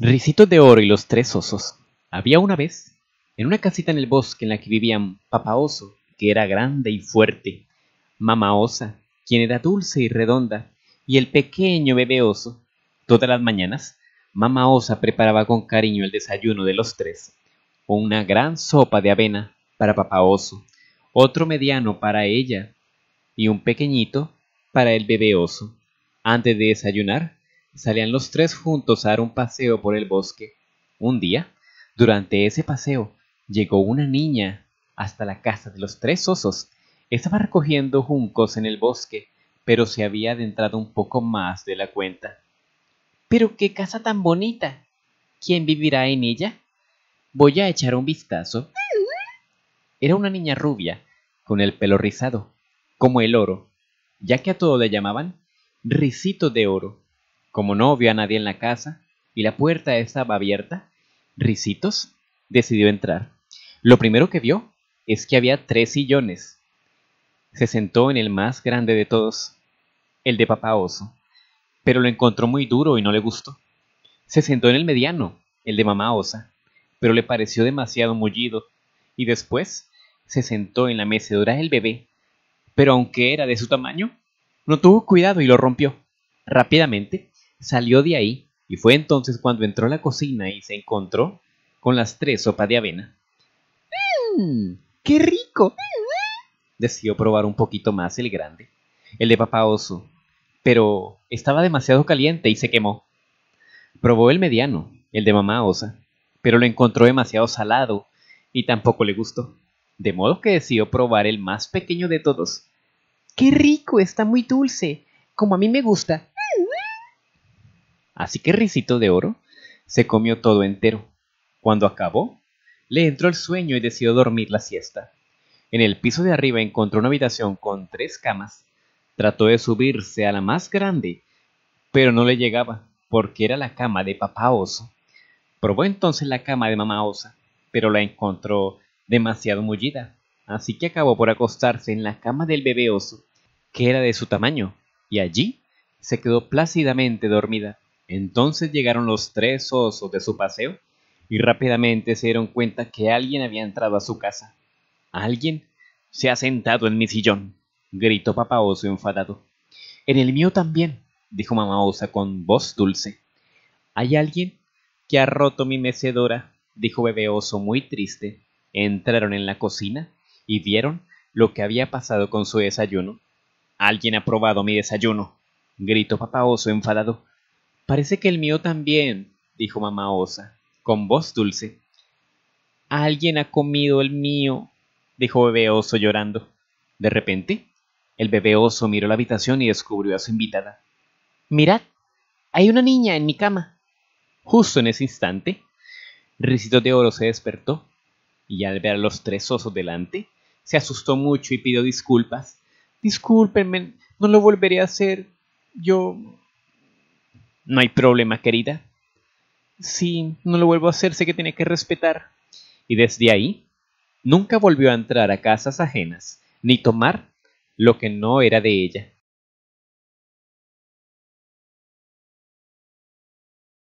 Ricitos de Oro y los Tres Osos. Había una vez, en una casita en el bosque en la que vivían Papá Oso, que era grande y fuerte, Mamá Osa, quien era dulce y redonda, y el pequeño bebé oso. Todas las mañanas, Mamá Osa preparaba con cariño el desayuno de los tres, una gran sopa de avena para Papá Oso, otro mediano para ella y un pequeñito para el bebé oso. Antes de desayunar, salían los tres juntos a dar un paseo por el bosque. Un día, durante ese paseo, llegó una niña hasta la casa de los tres osos. Estaba recogiendo juncos en el bosque, pero se había adentrado un poco más de la cuenta. Pero qué casa tan bonita. ¿Quién vivirá en ella? Voy a echar un vistazo. Era una niña rubia, con el pelo rizado, como el oro, ya que a todo le llamaban risito de Oro. Como no vio a nadie en la casa y la puerta estaba abierta, Risitos decidió entrar. Lo primero que vio es que había tres sillones. Se sentó en el más grande de todos, el de papá oso, pero lo encontró muy duro y no le gustó. Se sentó en el mediano, el de mamá osa, pero le pareció demasiado mullido, y después se sentó en la mecedora del bebé, pero aunque era de su tamaño, no tuvo cuidado y lo rompió. Rápidamente Salió de ahí y fue entonces cuando entró a la cocina y se encontró con las tres sopas de avena. Mm, ¡Qué rico! Decidió probar un poquito más el grande, el de papá oso, pero estaba demasiado caliente y se quemó. Probó el mediano, el de mamá osa, pero lo encontró demasiado salado y tampoco le gustó. De modo que decidió probar el más pequeño de todos. ¡Qué rico! Está muy dulce, como a mí me gusta. Así que Ricito de Oro se comió todo entero. Cuando acabó, le entró el sueño y decidió dormir la siesta. En el piso de arriba encontró una habitación con tres camas. Trató de subirse a la más grande, pero no le llegaba, porque era la cama de papá oso. Probó entonces la cama de mamá osa, pero la encontró demasiado mullida, así que acabó por acostarse en la cama del bebé oso, que era de su tamaño, y allí se quedó plácidamente dormida. Entonces llegaron los tres osos de su paseo y rápidamente se dieron cuenta que alguien había entrado a su casa. Alguien se ha sentado en mi sillón, gritó papá oso enfadado. En el mío también, dijo mamá osa con voz dulce. Hay alguien que ha roto mi mecedora, dijo bebé oso muy triste. Entraron en la cocina y vieron lo que había pasado con su desayuno. Alguien ha probado mi desayuno, gritó papá oso enfadado. Parece que el mío también, dijo mamá Osa, con voz dulce. Alguien ha comido el mío, dijo bebé oso llorando. De repente, el bebé oso miró la habitación y descubrió a su invitada. Mirad, hay una niña en mi cama. Justo en ese instante, Ricitos de Oro se despertó y al ver a los tres osos delante, se asustó mucho y pidió disculpas. Discúlpenme, no lo volveré a hacer. Yo no hay problema, querida. Sí, no lo vuelvo a hacer, sé que tiene que respetar. Y desde ahí, nunca volvió a entrar a casas ajenas, ni tomar lo que no era de ella.